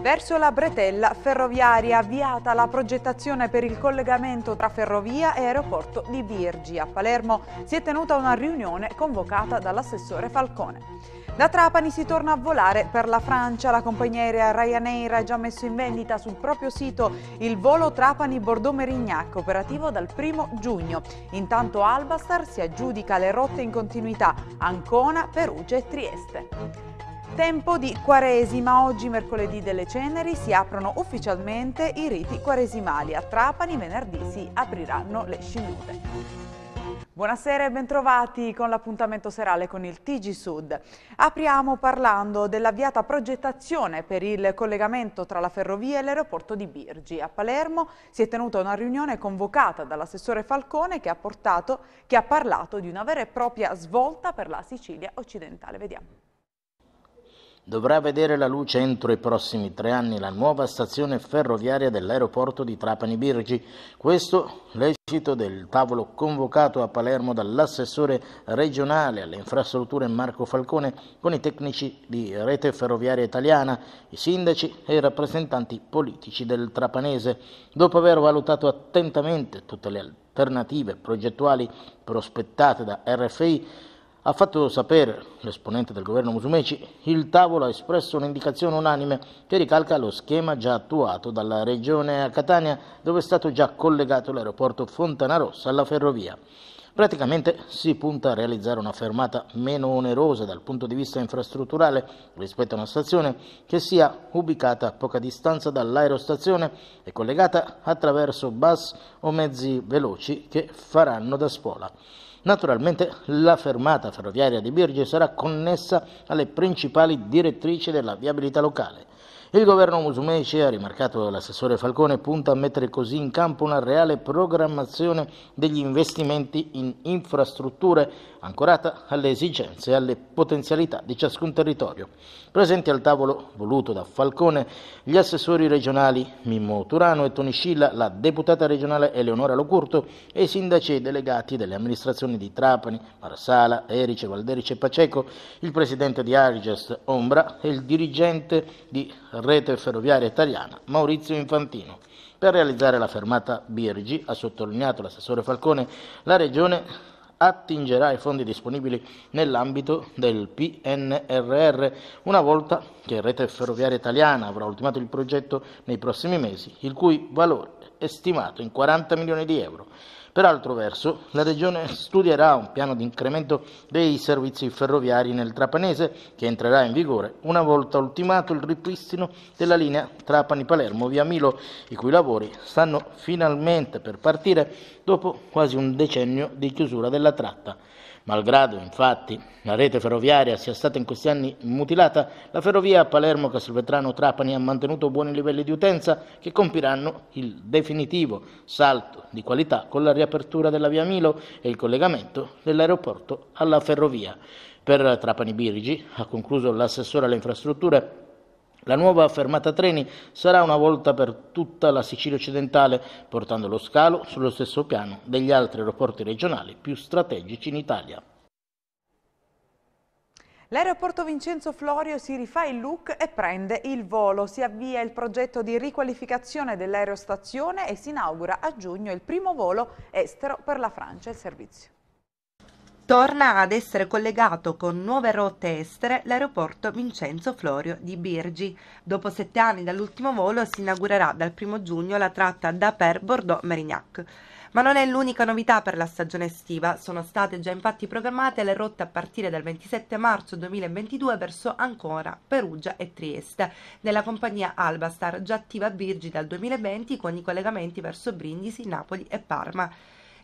Verso la bretella ferroviaria avviata la progettazione per il collegamento tra ferrovia e aeroporto di Virgi. A Palermo si è tenuta una riunione convocata dall'assessore Falcone. Da Trapani si torna a volare per la Francia. La compagnia aerea Ryanair ha già messo in vendita sul proprio sito il volo Trapani-Bordeaux-Merignac, operativo dal 1 giugno. Intanto Albastar si aggiudica le rotte in continuità Ancona, Perugia e Trieste. Tempo di Quaresima, oggi mercoledì delle ceneri si aprono ufficialmente i riti quaresimali, a Trapani venerdì si apriranno le scinute. Buonasera e bentrovati con l'appuntamento serale con il TG Sud. Apriamo parlando dell'avviata progettazione per il collegamento tra la ferrovia e l'aeroporto di Birgi. A Palermo si è tenuta una riunione convocata dall'assessore Falcone che ha, portato, che ha parlato di una vera e propria svolta per la Sicilia occidentale. Vediamo dovrà vedere la luce entro i prossimi tre anni la nuova stazione ferroviaria dell'aeroporto di Trapani Birgi. Questo l'esito del tavolo convocato a Palermo dall'assessore regionale alle infrastrutture Marco Falcone con i tecnici di Rete Ferroviaria Italiana, i sindaci e i rappresentanti politici del trapanese. Dopo aver valutato attentamente tutte le alternative progettuali prospettate da RFI, ha fatto sapere l'esponente del governo Musumeci, il tavolo ha espresso un'indicazione unanime che ricalca lo schema già attuato dalla regione a Catania dove è stato già collegato l'aeroporto Fontanarossa alla ferrovia. Praticamente si punta a realizzare una fermata meno onerosa dal punto di vista infrastrutturale rispetto a una stazione che sia ubicata a poca distanza dall'aerostazione e collegata attraverso bus o mezzi veloci che faranno da spola. Naturalmente la fermata ferroviaria di Birgi sarà connessa alle principali direttrici della viabilità locale. Il governo Musumeci, ha rimarcato l'assessore Falcone, punta a mettere così in campo una reale programmazione degli investimenti in infrastrutture ancorata alle esigenze e alle potenzialità di ciascun territorio. Presenti al tavolo voluto da Falcone gli assessori regionali Mimmo Turano e Toni Scilla, la deputata regionale Eleonora Locurto e i sindaci e delegati delle amministrazioni di Trapani, Marsala, Erice, Valderice e Paceco, il presidente di Arigest Ombra e il dirigente di Rete Ferroviaria Italiana Maurizio Infantino. Per realizzare la fermata BRG, ha sottolineato l'assessore Falcone, la regione attingerà i fondi disponibili nell'ambito del PNRR una volta che Rete Ferroviaria Italiana avrà ultimato il progetto nei prossimi mesi, il cui valore è stimato in 40 milioni di euro. Per altro verso, la Regione studierà un piano di incremento dei servizi ferroviari nel Trapanese che entrerà in vigore una volta ultimato il ripristino della linea Trapani-Palermo via Milo, i cui lavori stanno finalmente per partire dopo quasi un decennio di chiusura della tratta. Malgrado infatti la rete ferroviaria sia stata in questi anni mutilata, la ferrovia Palermo-Castelvetrano-Trapani ha mantenuto buoni livelli di utenza che compiranno il definitivo salto di qualità con la riapertura della via Milo e il collegamento dell'aeroporto alla ferrovia. Per Trapani Birigi ha concluso l'assessore alle infrastrutture la nuova fermata treni sarà una volta per tutta la Sicilia occidentale, portando lo scalo sullo stesso piano degli altri aeroporti regionali più strategici in Italia. L'aeroporto Vincenzo Florio si rifà il look e prende il volo. Si avvia il progetto di riqualificazione dell'aerostazione e si inaugura a giugno il primo volo estero per la Francia e il servizio. Torna ad essere collegato con nuove rotte estere l'aeroporto Vincenzo Florio di Birgi. Dopo sette anni dall'ultimo volo si inaugurerà dal 1 giugno la tratta da Per Bordeaux-Merignac. Ma non è l'unica novità per la stagione estiva, sono state già infatti programmate le rotte a partire dal 27 marzo 2022 verso Ancora, Perugia e Trieste, nella compagnia Albastar già attiva a Birgi dal 2020 con i collegamenti verso Brindisi, Napoli e Parma.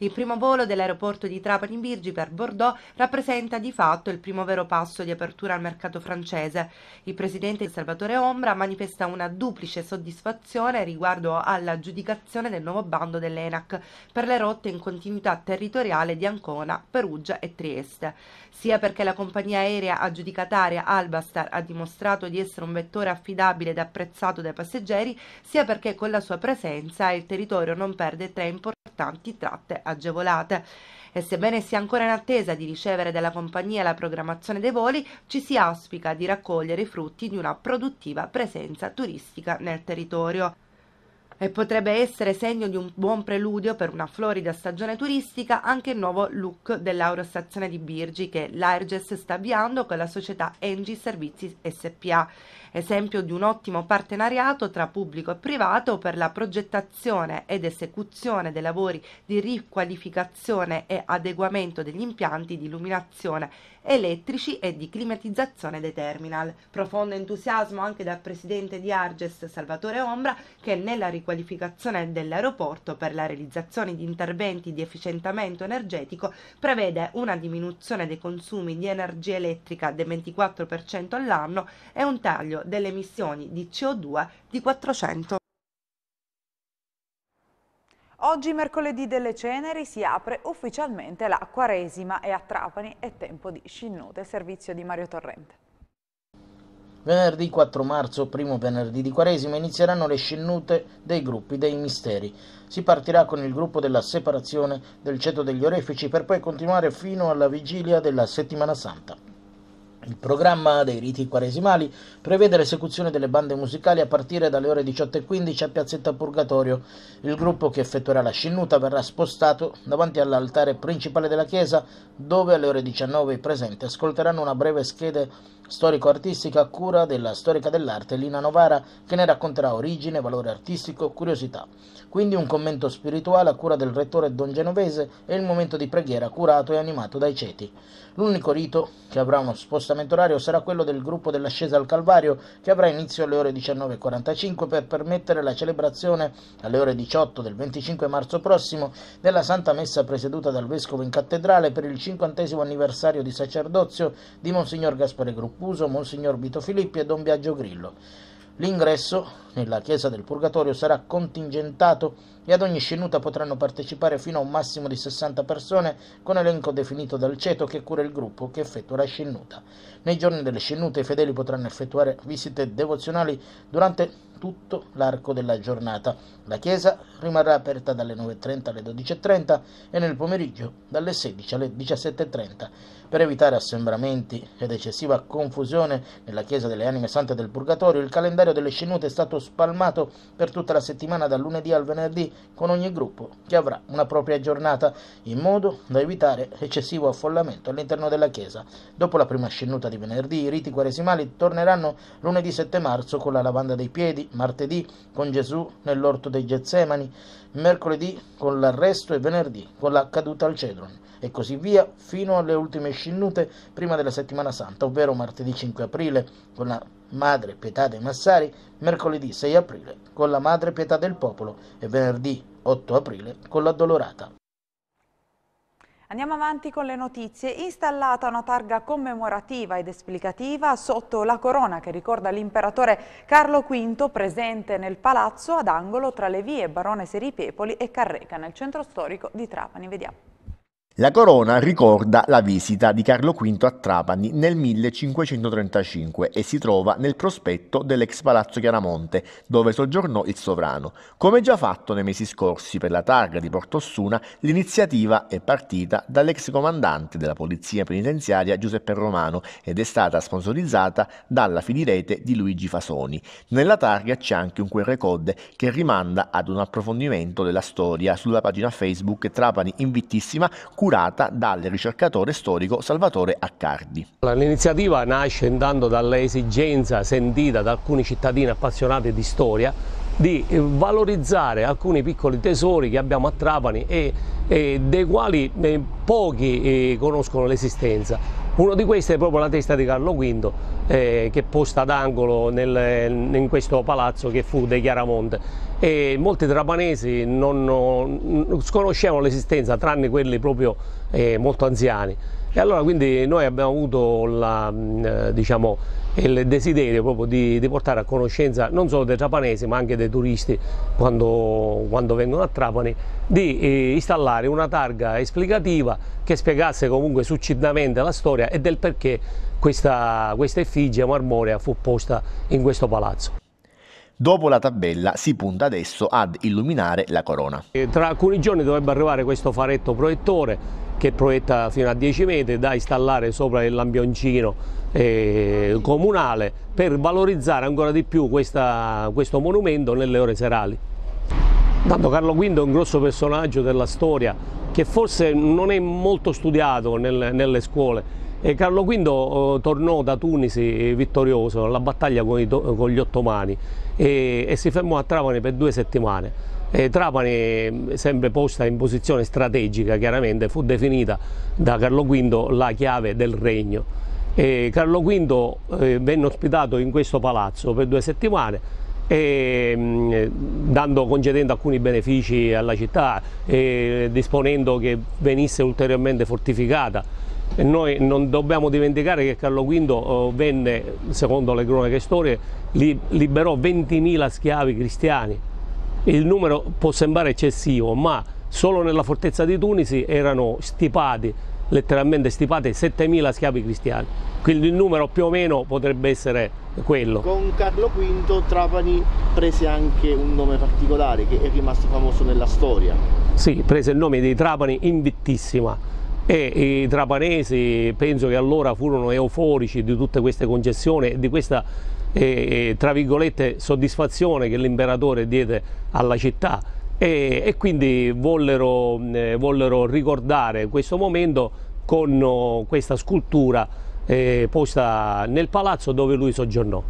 Il primo volo dell'aeroporto di Trapani in Virgi per Bordeaux rappresenta di fatto il primo vero passo di apertura al mercato francese. Il presidente Salvatore Ombra manifesta una duplice soddisfazione riguardo all'aggiudicazione del nuovo bando dell'ENAC per le rotte in continuità territoriale di Ancona, Perugia e Trieste, sia perché la compagnia aerea aggiudicataria Albastar ha dimostrato di essere un vettore affidabile ed apprezzato dai passeggeri, sia perché con la sua presenza il territorio non perde tempo importanti tratte agevolate. E sebbene sia ancora in attesa di ricevere dalla compagnia la programmazione dei voli, ci si auspica di raccogliere i frutti di una produttiva presenza turistica nel territorio e potrebbe essere segno di un buon preludio per una florida stagione turistica anche il nuovo look dell'aerostazione di Birgi che l'Airges sta avviando con la società Engie Servizi SPA esempio di un ottimo partenariato tra pubblico e privato per la progettazione ed esecuzione dei lavori di riqualificazione e adeguamento degli impianti di illuminazione elettrici e di climatizzazione dei terminal. Profondo entusiasmo anche dal presidente di Arges Salvatore Ombra che nella riqualificazione dell'aeroporto per la realizzazione di interventi di efficientamento energetico prevede una diminuzione dei consumi di energia elettrica del 24% all'anno e un taglio taglio delle emissioni di CO2 di 400. Oggi mercoledì delle ceneri si apre ufficialmente la Quaresima e a Trapani è tempo di scinnute, servizio di Mario Torrente. Venerdì 4 marzo, primo venerdì di Quaresima, inizieranno le scennute dei gruppi dei misteri. Si partirà con il gruppo della separazione del ceto degli orefici per poi continuare fino alla vigilia della settimana santa. Il programma dei riti quaresimali prevede l'esecuzione delle bande musicali a partire dalle ore 18.15 a Piazzetta Purgatorio. Il gruppo che effettuerà la scinnuta verrà spostato davanti all'altare principale della chiesa, dove alle ore 19 i presenti ascolteranno una breve scheda storico-artistica a cura della storica dell'arte Lina Novara che ne racconterà origine, valore artistico, e curiosità. Quindi un commento spirituale a cura del rettore Don Genovese e il momento di preghiera curato e animato dai ceti. L'unico rito che avrà uno spostamento orario sarà quello del gruppo dell'ascesa al Calvario che avrà inizio alle ore 19.45 per permettere la celebrazione alle ore 18 del 25 marzo prossimo della Santa Messa presieduta dal Vescovo in cattedrale per il 50 anniversario di sacerdozio di Monsignor Gaspare Gruppo. Cappuso, Monsignor Vito Filippi e Don Biagio Grillo. L'ingresso nella Chiesa del Purgatorio sarà contingentato e ad ogni scenuta potranno partecipare fino a un massimo di 60 persone con elenco definito dal ceto che cura il gruppo che effettua la scenuta. Nei giorni delle scenute i fedeli potranno effettuare visite devozionali durante tutto l'arco della giornata. La chiesa rimarrà aperta dalle 9.30 alle 12.30 e nel pomeriggio dalle 16 alle 17.30. Per evitare assembramenti ed eccessiva confusione nella chiesa delle anime sante del Purgatorio, il calendario delle scenute è stato spalmato per tutta la settimana dal lunedì al venerdì con ogni gruppo che avrà una propria giornata in modo da evitare eccessivo affollamento all'interno della chiesa. Dopo la prima scenuta di venerdì, i riti quaresimali torneranno lunedì 7 marzo con la lavanda dei piedi martedì con Gesù nell'orto dei Getsemani, mercoledì con l'arresto e venerdì con la caduta al Cedron e così via fino alle ultime scinnute prima della settimana santa, ovvero martedì 5 aprile con la Madre Pietà dei Massari, mercoledì 6 aprile con la Madre Pietà del Popolo e venerdì 8 aprile con la Dolorata. Andiamo avanti con le notizie. Installata una targa commemorativa ed esplicativa sotto la corona che ricorda l'imperatore Carlo V presente nel palazzo ad angolo tra le vie Barone Seripiepoli e Carreca nel centro storico di Trapani. Vediamo. La corona ricorda la visita di Carlo V a Trapani nel 1535 e si trova nel prospetto dell'ex palazzo Chiaramonte, dove soggiornò il sovrano. Come già fatto nei mesi scorsi per la targa di Porto Ossuna, l'iniziativa è partita dall'ex comandante della polizia penitenziaria Giuseppe Romano ed è stata sponsorizzata dalla Fidirete di Luigi Fasoni. Nella targa c'è anche un QR code che rimanda ad un approfondimento della storia sulla pagina Facebook Trapani Invittissima, cui curata dal ricercatore storico Salvatore Accardi. L'iniziativa nasce intanto dall'esigenza sentita da alcuni cittadini appassionati di storia di valorizzare alcuni piccoli tesori che abbiamo a Trapani e, e dei quali eh, pochi eh, conoscono l'esistenza. Uno di questi è proprio la testa di Carlo V eh, che è posta ad angolo nel, in questo palazzo che fu dei Chiaramonte e molti trapanesi non, non sconoscevano l'esistenza tranne quelli proprio eh, molto anziani e allora quindi noi abbiamo avuto la, mm, eh, diciamo, il desiderio proprio di, di, portare a conoscenza non solo dei trapanesi ma anche dei turisti quando, quando vengono a Trapani di eh, installare una targa esplicativa che spiegasse comunque succintamente la storia e del perché questa, questa effigie marmorea fu posta in questo palazzo. Dopo la tabella si punta adesso ad illuminare la corona. Eh, tra alcuni giorni dovrebbe arrivare questo faretto proiettore che proietta fino a 10 metri da installare sopra il lampioncino eh, comunale per valorizzare ancora di più questa, questo monumento nelle ore serali. Tanto Carlo V è un grosso personaggio della storia che forse non è molto studiato nel, nelle scuole e Carlo V eh, tornò da Tunisi vittorioso alla battaglia con, i, con gli ottomani e, e, si fermò a Trapani per due settimane. E Trapani, sempre posta in posizione strategica chiaramente, fu definita da Carlo V la chiave del regno. E Carlo V eh, venne ospitato in questo palazzo per due settimane e, dando, concedendo alcuni benefici alla città e disponendo che venisse ulteriormente fortificata noi non dobbiamo dimenticare che Carlo V eh, venne, secondo le cronache storie, liberò 20.000 schiavi cristiani. Il numero può sembrare eccessivo, ma solo nella fortezza di Tunisi erano stipati, letteralmente stipati, 7.000 schiavi cristiani. Quindi il numero più o meno potrebbe essere quello. Con Carlo V Trapani prese anche un nome particolare che è rimasto famoso nella storia. Sì, prese il nome di Trapani Invittissima e i trapanesi penso che allora furono euforici di tutte queste concessioni e di questa eh, eh, tra virgolette soddisfazione che l'imperatore diede alla città e, e quindi vollero, eh, vollero, ricordare questo momento con oh, questa scultura eh, posta nel palazzo dove lui soggiornò.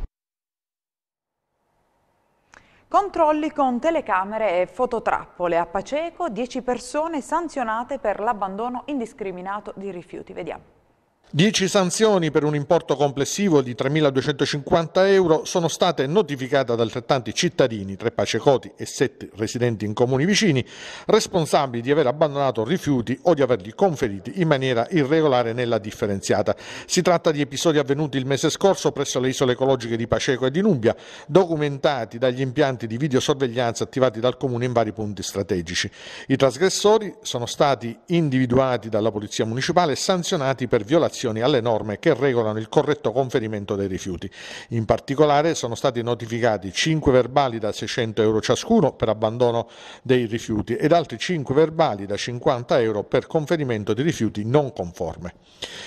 Controlli con telecamere e fototrappole. A Paceco 10 persone sanzionate per l'abbandono indiscriminato di rifiuti. Vediamo. Dieci sanzioni per un importo complessivo di 3.250 euro sono state notificate ad altrettanti cittadini, tre pacecoti e sette residenti in comuni vicini, responsabili di aver abbandonato rifiuti o di averli conferiti in maniera irregolare nella differenziata. Si tratta di episodi avvenuti il mese scorso presso le isole ecologiche di Paceco e di Nubia, documentati dagli impianti di videosorveglianza attivati dal comune in vari punti strategici. I trasgressori sono stati individuati dalla Polizia Municipale e sanzionati per violazione violazioni alle norme che regolano il corretto conferimento dei rifiuti. In particolare sono stati notificati 5 verbali da 600 euro ciascuno per abbandono dei rifiuti ed altri 5 verbali da 50 euro per conferimento di rifiuti non conforme.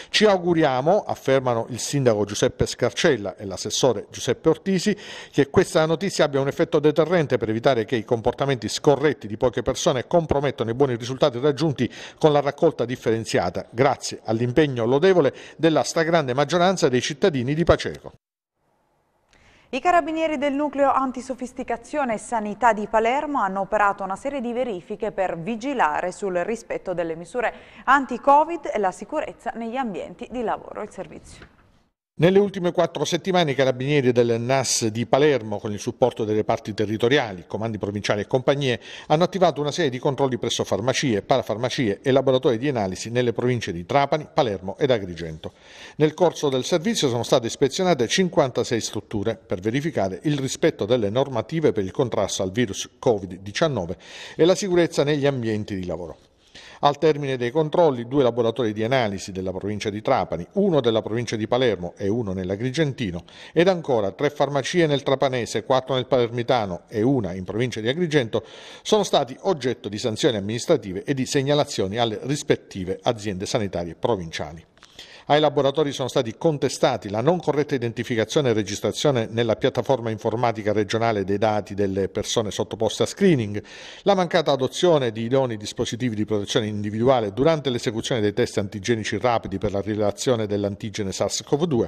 Ci auguriamo, affermano il sindaco Giuseppe Scarcella e l'assessore Giuseppe Ortisi, che questa notizia abbia un effetto deterrente per evitare che i comportamenti scorretti di poche persone compromettano i buoni risultati raggiunti con la raccolta differenziata, grazie all'impegno lodevole consapevole della stragrande maggioranza dei cittadini di Paceco. I carabinieri del nucleo antisofisticazione e sanità di Palermo hanno operato una serie di verifiche per vigilare sul rispetto delle misure anti-covid e la sicurezza negli ambienti di lavoro. Il servizio. Nelle ultime quattro settimane i carabinieri del NAS di Palermo, con il supporto delle parti territoriali, comandi provinciali e compagnie, hanno attivato una serie di controlli presso farmacie, parafarmacie e laboratori di analisi nelle province di Trapani, Palermo ed Agrigento. Nel corso del servizio sono state ispezionate 56 strutture per verificare il rispetto delle normative per il contrasto al virus Covid-19 e la sicurezza negli ambienti di lavoro. Al termine dei controlli, due laboratori di analisi della provincia di Trapani, uno della provincia di Palermo e uno nell'Agrigentino, ed ancora tre farmacie nel Trapanese, quattro nel Palermitano e una in provincia di Agrigento, sono stati oggetto di sanzioni amministrative e di segnalazioni alle rispettive aziende sanitarie provinciali. Ai laboratori sono stati contestati la non corretta identificazione e registrazione nella piattaforma informatica regionale dei dati delle persone sottoposte a screening, la mancata adozione di idonei dispositivi di protezione individuale durante l'esecuzione dei test antigenici rapidi per la rilevazione dell'antigene SARS-CoV-2.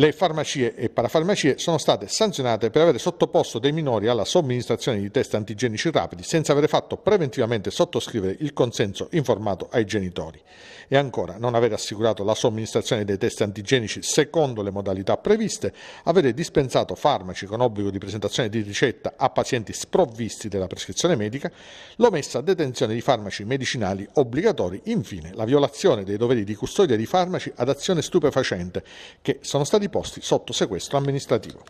Le farmacie e parafarmacie sono state sanzionate per aver sottoposto dei minori alla somministrazione di test antigenici rapidi senza aver fatto preventivamente sottoscrivere il consenso informato ai genitori e ancora non aver assicurato la somministrazione dei test antigenici secondo le modalità previste, avere dispensato farmaci con obbligo di presentazione di ricetta a pazienti sprovvisti della prescrizione medica, l'omessa detenzione di farmaci medicinali obbligatori, infine la violazione dei doveri di custodia di farmaci ad azione stupefacente che sono stati stati posti sotto sequestro amministrativo.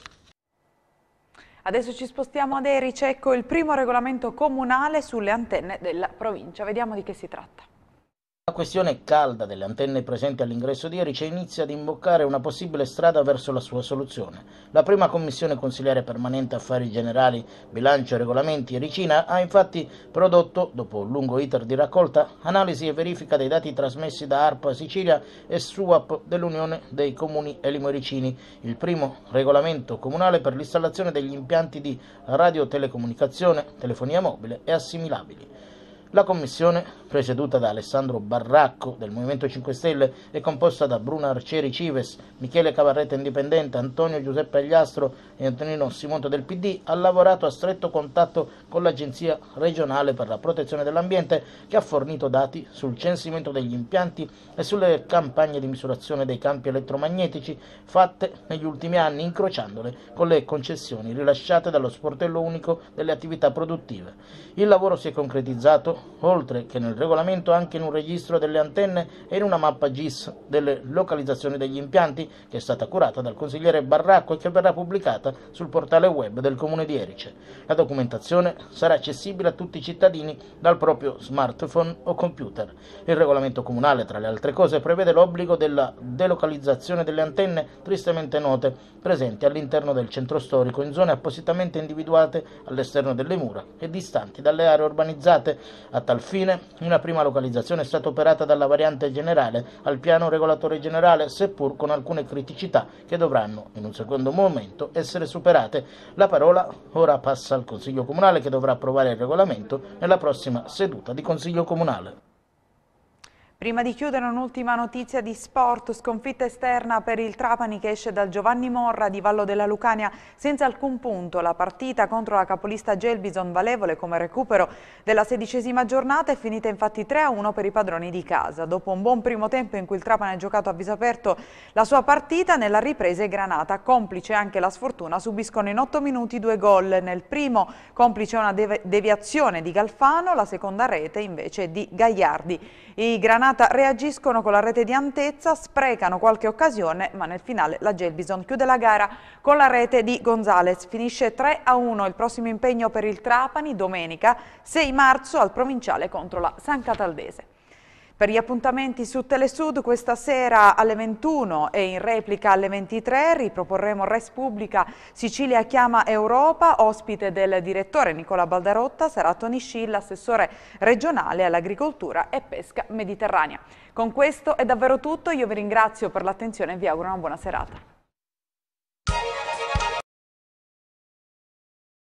Adesso ci spostiamo ad Erice, ecco il primo regolamento comunale sulle antenne della provincia. Vediamo di che si tratta. La questione calda delle antenne presenti all'ingresso di Erice inizia ad imboccare una possibile strada verso la sua soluzione. La prima commissione consigliere permanente affari generali, bilancio, e regolamenti Ericina ha infatti prodotto, dopo un lungo iter di raccolta, analisi e verifica dei dati trasmessi da ARPA Sicilia e SUAP dell'Unione dei Comuni Elimo Ericini, il primo regolamento comunale per l'installazione degli impianti di radiotelecomunicazione, telefonia mobile e assimilabili. La commissione, presieduta da Alessandro Barracco del Movimento 5 Stelle e composta da Bruno Arcieri Cives, Michele Cavarretta Indipendente, Antonio Giuseppe Agliastro, e Antonino Simonto del PD, ha lavorato a stretto contatto con l'Agenzia regionale per la protezione dell'ambiente che ha fornito dati sul censimento degli impianti e sulle campagne di misurazione dei campi elettromagnetici fatte negli ultimi anni incrociandole con le concessioni rilasciate dallo sportello unico delle attività produttive. Il lavoro si è concretizzato, oltre che nel regolamento, anche in un registro delle antenne e in una mappa GIS delle localizzazioni degli impianti che è stata curata dal consigliere Barracco e che verrà pubblicata pubblicata sul portale web del comune di Erice. La documentazione sarà accessibile a tutti i cittadini dal proprio smartphone o computer. Il regolamento comunale, tra le altre cose, prevede l'obbligo della delocalizzazione delle antenne tristemente note presenti all'interno del centro storico in zone appositamente individuate all'esterno delle mura e distanti dalle aree urbanizzate. A tal fine, una prima localizzazione è stata operata dalla variante generale al piano regolatore generale, seppur con alcune criticità che dovranno, in un secondo momento, essere essere superate. La parola ora passa al Consiglio Comunale che dovrà approvare il regolamento nella prossima seduta di Consiglio Comunale. Prima di chiudere un'ultima notizia di sport, sconfitta esterna per il Trapani che esce dal Giovanni Morra di Vallo della Lucania senza alcun punto. La partita contro la capolista Gelbison Valevole come recupero della sedicesima giornata è finita infatti 3-1 per i padroni di casa. Dopo un buon primo tempo in cui il Trapani ha giocato a viso aperto la sua partita, nella ripresa è granata. Complice anche la sfortuna, subiscono in 8 minuti due gol. Nel primo complice una deviazione di Galfano, la seconda rete invece di Gagliardi. I Granata reagiscono con la rete di Antezza, sprecano qualche occasione, ma nel finale la Gelbison chiude la gara con la rete di Gonzales. Finisce 3 a 1 il prossimo impegno per il Trapani domenica 6 marzo al provinciale contro la San Cataldese. Per gli appuntamenti su Telesud questa sera alle 21 e in replica alle 23 riproporremo Res Pubblica Sicilia chiama Europa, ospite del direttore Nicola Baldarotta sarà Tony Scilla, assessore regionale all'agricoltura e pesca mediterranea. Con questo è davvero tutto, io vi ringrazio per l'attenzione e vi auguro una buona serata.